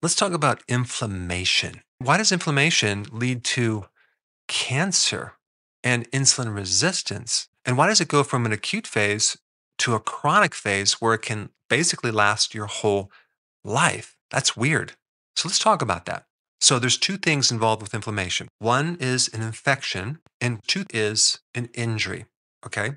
Let's talk about inflammation. Why does inflammation lead to cancer and insulin resistance? And why does it go from an acute phase to a chronic phase where it can basically last your whole life? That's weird. So let's talk about that. So there's two things involved with inflammation. One is an infection and two is an injury, okay?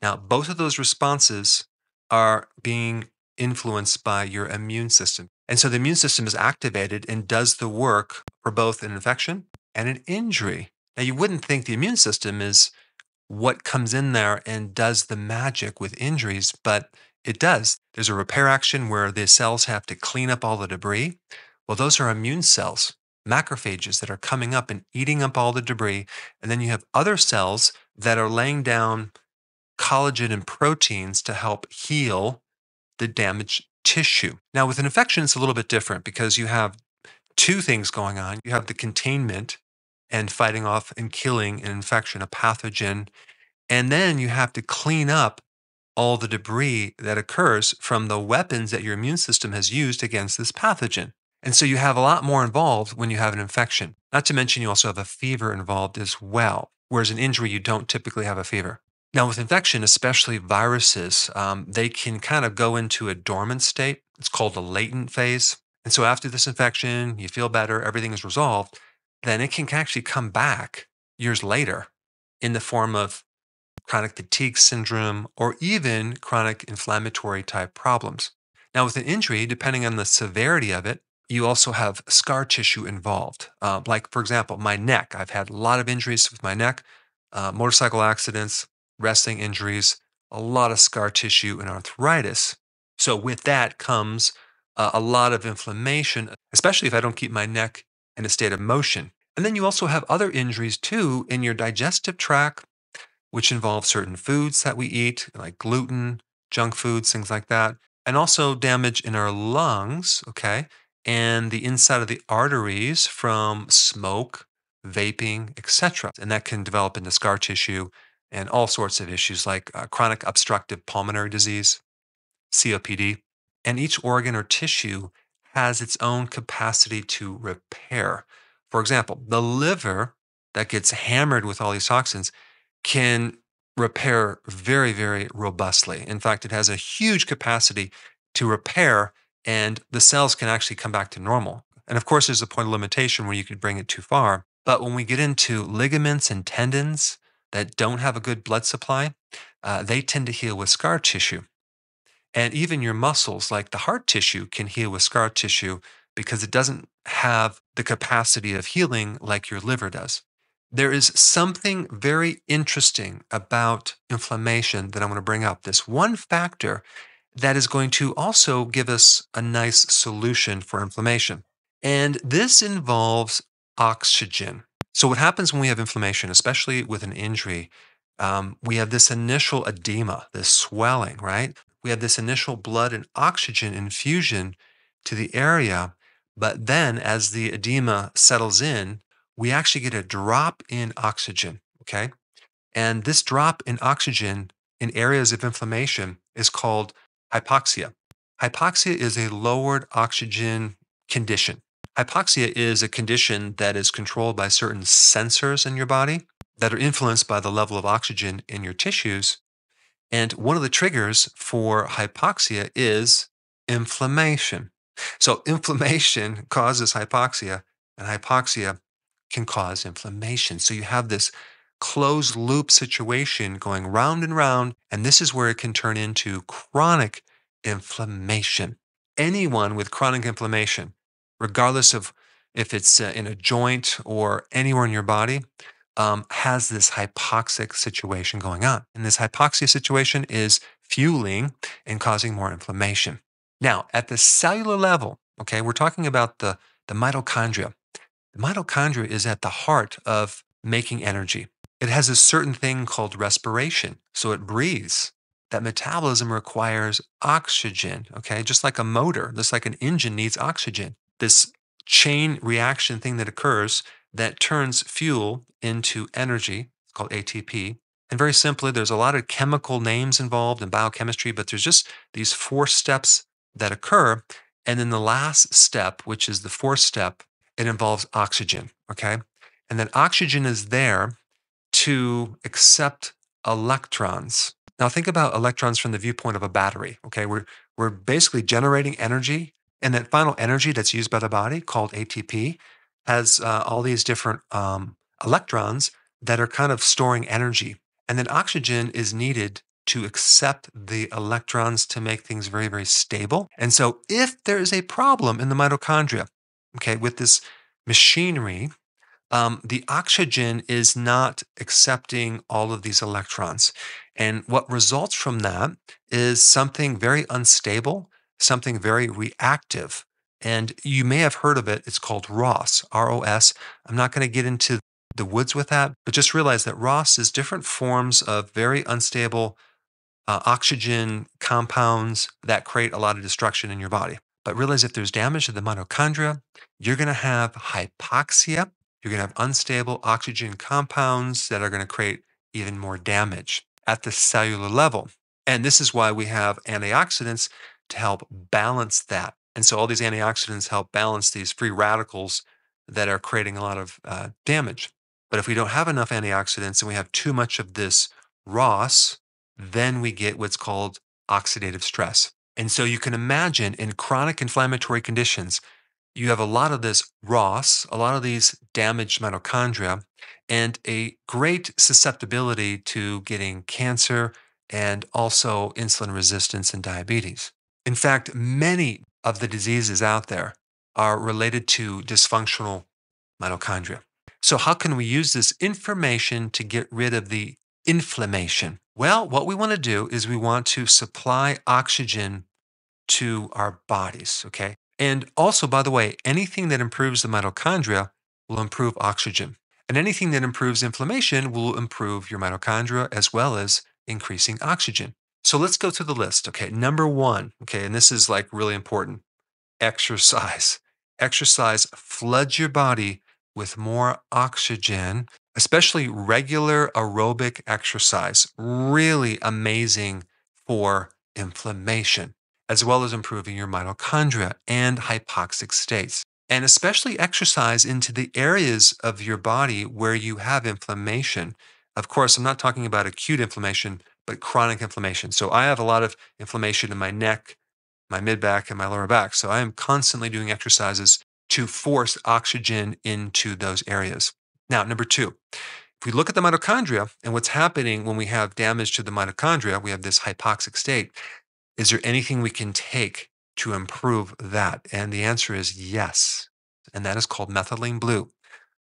Now, both of those responses are being influenced by your immune system. And so the immune system is activated and does the work for both an infection and an injury. Now, you wouldn't think the immune system is what comes in there and does the magic with injuries, but it does. There's a repair action where the cells have to clean up all the debris. Well, those are immune cells, macrophages that are coming up and eating up all the debris. And then you have other cells that are laying down collagen and proteins to help heal the damaged tissue. Now, with an infection, it's a little bit different because you have two things going on. You have the containment and fighting off and killing an infection, a pathogen. And then you have to clean up all the debris that occurs from the weapons that your immune system has used against this pathogen. And so you have a lot more involved when you have an infection. Not to mention, you also have a fever involved as well. Whereas an injury, you don't typically have a fever. Now, with infection, especially viruses, um, they can kind of go into a dormant state. It's called a latent phase. And so, after this infection, you feel better, everything is resolved, then it can actually come back years later in the form of chronic fatigue syndrome or even chronic inflammatory type problems. Now, with an injury, depending on the severity of it, you also have scar tissue involved. Uh, like, for example, my neck. I've had a lot of injuries with my neck, uh, motorcycle accidents, wrestling injuries, a lot of scar tissue, and arthritis. So, with that comes uh, a lot of inflammation, especially if I don't keep my neck in a state of motion. And then you also have other injuries too in your digestive tract, which involve certain foods that we eat, like gluten, junk foods, things like that, and also damage in our lungs, okay, and the inside of the arteries from smoke, vaping, etc. And that can develop into scar tissue and all sorts of issues like uh, chronic obstructive pulmonary disease, COPD. And each organ or tissue has its own capacity to repair. For example, the liver that gets hammered with all these toxins can repair very, very robustly. In fact, it has a huge capacity to repair, and the cells can actually come back to normal. And of course, there's a point of limitation where you could bring it too far. But when we get into ligaments and tendons, that don't have a good blood supply, uh, they tend to heal with scar tissue. And even your muscles, like the heart tissue, can heal with scar tissue because it doesn't have the capacity of healing like your liver does. There is something very interesting about inflammation that I'm going to bring up. This one factor that is going to also give us a nice solution for inflammation. And this involves oxygen. So, what happens when we have inflammation, especially with an injury, um, we have this initial edema, this swelling, right? We have this initial blood and oxygen infusion to the area. But then, as the edema settles in, we actually get a drop in oxygen, okay? And this drop in oxygen in areas of inflammation is called hypoxia. Hypoxia is a lowered oxygen condition. Hypoxia is a condition that is controlled by certain sensors in your body that are influenced by the level of oxygen in your tissues. And one of the triggers for hypoxia is inflammation. So, inflammation causes hypoxia, and hypoxia can cause inflammation. So, you have this closed loop situation going round and round, and this is where it can turn into chronic inflammation. Anyone with chronic inflammation regardless of if it's uh, in a joint or anywhere in your body, um, has this hypoxic situation going on. And this hypoxia situation is fueling and causing more inflammation. Now, at the cellular level, okay, we're talking about the, the mitochondria. The mitochondria is at the heart of making energy. It has a certain thing called respiration, so it breathes. That metabolism requires oxygen, okay, just like a motor, just like an engine needs oxygen this chain reaction thing that occurs that turns fuel into energy called ATP. And very simply, there's a lot of chemical names involved in biochemistry, but there's just these four steps that occur. And then the last step, which is the fourth step, it involves oxygen. Okay. And then oxygen is there to accept electrons. Now, think about electrons from the viewpoint of a battery. Okay. We're, we're basically generating energy and that final energy that's used by the body, called ATP, has uh, all these different um, electrons that are kind of storing energy. And then oxygen is needed to accept the electrons to make things very, very stable. And so, if there is a problem in the mitochondria, okay, with this machinery, um, the oxygen is not accepting all of these electrons. And what results from that is something very unstable something very reactive. And you may have heard of it. It's called ROS, R O S. I'm not going to get into the woods with that, but just realize that ROS is different forms of very unstable uh, oxygen compounds that create a lot of destruction in your body. But realize if there's damage to the mitochondria, you're going to have hypoxia. You're going to have unstable oxygen compounds that are going to create even more damage at the cellular level. And this is why we have antioxidants to help balance that. And so all these antioxidants help balance these free radicals that are creating a lot of uh, damage. But if we don't have enough antioxidants and we have too much of this ROS, then we get what's called oxidative stress. And so you can imagine in chronic inflammatory conditions, you have a lot of this ROS, a lot of these damaged mitochondria, and a great susceptibility to getting cancer and also insulin resistance and diabetes. In fact, many of the diseases out there are related to dysfunctional mitochondria. So, how can we use this information to get rid of the inflammation? Well, what we want to do is we want to supply oxygen to our bodies, okay? And also, by the way, anything that improves the mitochondria will improve oxygen. And anything that improves inflammation will improve your mitochondria as well as increasing oxygen. So let's go through the list. Okay. Number one, okay, and this is like really important exercise. Exercise floods your body with more oxygen, especially regular aerobic exercise. Really amazing for inflammation, as well as improving your mitochondria and hypoxic states. And especially exercise into the areas of your body where you have inflammation. Of course, I'm not talking about acute inflammation, but chronic inflammation. So I have a lot of inflammation in my neck, my mid back, and my lower back. So I am constantly doing exercises to force oxygen into those areas. Now, number two, if we look at the mitochondria and what's happening when we have damage to the mitochondria, we have this hypoxic state. Is there anything we can take to improve that? And the answer is yes. And that is called methylene blue.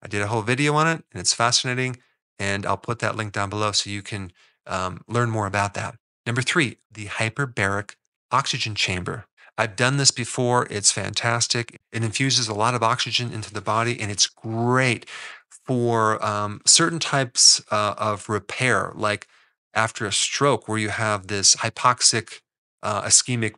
I did a whole video on it and it's fascinating. And I'll put that link down below so you can um, learn more about that. Number three, the hyperbaric oxygen chamber. I've done this before. It's fantastic. It infuses a lot of oxygen into the body, and it's great for um, certain types uh, of repair, like after a stroke, where you have this hypoxic uh, ischemic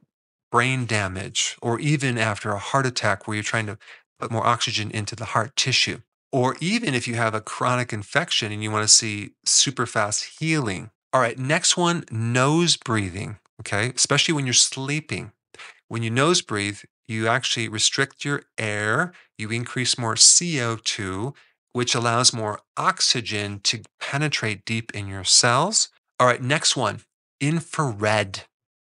brain damage, or even after a heart attack, where you're trying to put more oxygen into the heart tissue or even if you have a chronic infection and you want to see super fast healing. All right, next one nose breathing, okay? Especially when you're sleeping. When you nose breathe, you actually restrict your air, you increase more CO2, which allows more oxygen to penetrate deep in your cells. All right, next one infrared.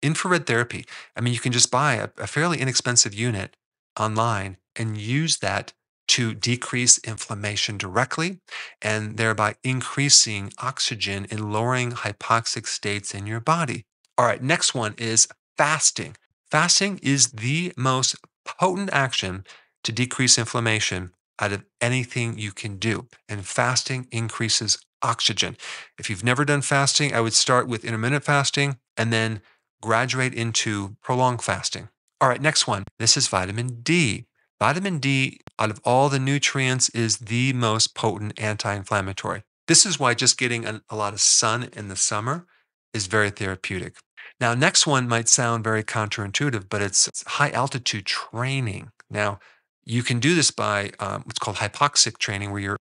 Infrared therapy. I mean, you can just buy a, a fairly inexpensive unit online and use that to decrease inflammation directly and thereby increasing oxygen and lowering hypoxic states in your body. All right, next one is fasting. Fasting is the most potent action to decrease inflammation out of anything you can do. And fasting increases oxygen. If you've never done fasting, I would start with intermittent fasting and then graduate into prolonged fasting. All right, next one. This is vitamin D. Vitamin D, out of all the nutrients, is the most potent anti inflammatory. This is why just getting a lot of sun in the summer is very therapeutic. Now, next one might sound very counterintuitive, but it's high altitude training. Now, you can do this by um, what's called hypoxic training, where you're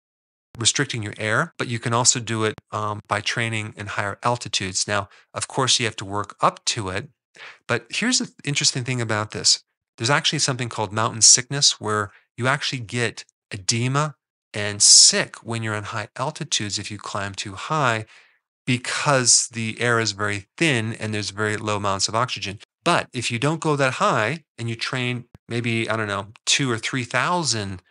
restricting your air, but you can also do it um, by training in higher altitudes. Now, of course, you have to work up to it. But here's the interesting thing about this there's actually something called mountain sickness where you actually get edema and sick when you're in high altitudes if you climb too high because the air is very thin and there's very low amounts of oxygen. But if you don't go that high and you train maybe, I don't know, two or 3,000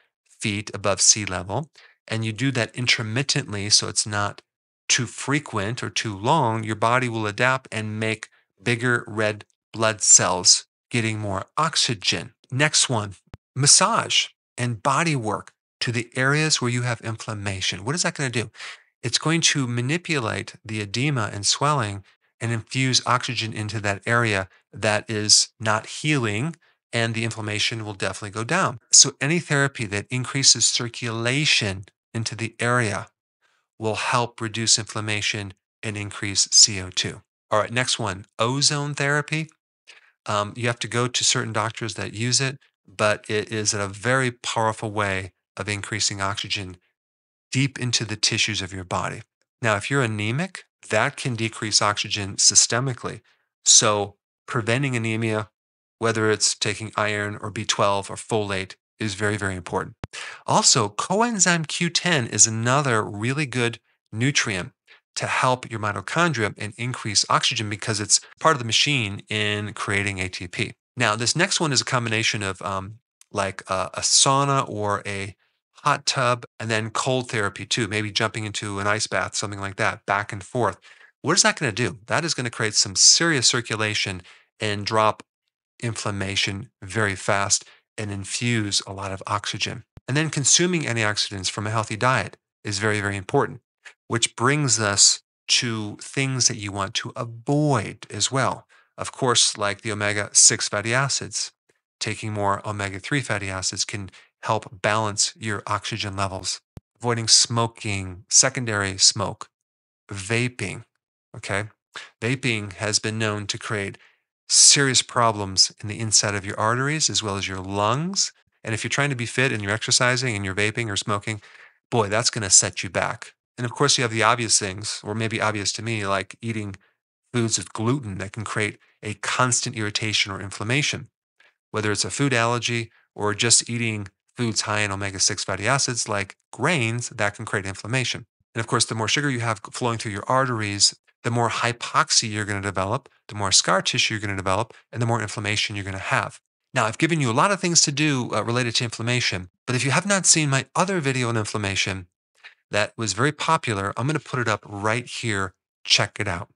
feet above sea level, and you do that intermittently so it's not too frequent or too long, your body will adapt and make bigger red blood cells getting more oxygen. Next one, massage and body work to the areas where you have inflammation. What is that going to do? It's going to manipulate the edema and swelling and infuse oxygen into that area that is not healing, and the inflammation will definitely go down. So, any therapy that increases circulation into the area will help reduce inflammation and increase CO2. All right, next one ozone therapy um, you have to go to certain doctors that use it, but it is a very powerful way of increasing oxygen deep into the tissues of your body. Now, if you're anemic, that can decrease oxygen systemically. So, preventing anemia, whether it's taking iron or B12 or folate, is very, very important. Also, coenzyme Q10 is another really good nutrient to help your mitochondria and increase oxygen because it's part of the machine in creating ATP. Now, this next one is a combination of um, like a, a sauna or a hot tub and then cold therapy too, maybe jumping into an ice bath, something like that, back and forth. What is that going to do? That is going to create some serious circulation and drop inflammation very fast and infuse a lot of oxygen. And then consuming antioxidants from a healthy diet is very, very important which brings us to things that you want to avoid as well. Of course, like the omega 6 fatty acids, taking more omega 3 fatty acids can help balance your oxygen levels. Avoiding smoking, secondary smoke, vaping, okay? Vaping has been known to create serious problems in the inside of your arteries as well as your lungs. And if you're trying to be fit and you're exercising and you're vaping or smoking, boy, that's going to set you back. And of course, you have the obvious things, or maybe obvious to me, like eating foods with gluten that can create a constant irritation or inflammation, whether it's a food allergy or just eating foods high in omega 6 fatty acids like grains that can create inflammation. And of course, the more sugar you have flowing through your arteries, the more hypoxia you're going to develop, the more scar tissue you're going to develop, and the more inflammation you're going to have. Now, I've given you a lot of things to do uh, related to inflammation, but if you have not seen my other video on inflammation, that was very popular. I'm going to put it up right here. Check it out.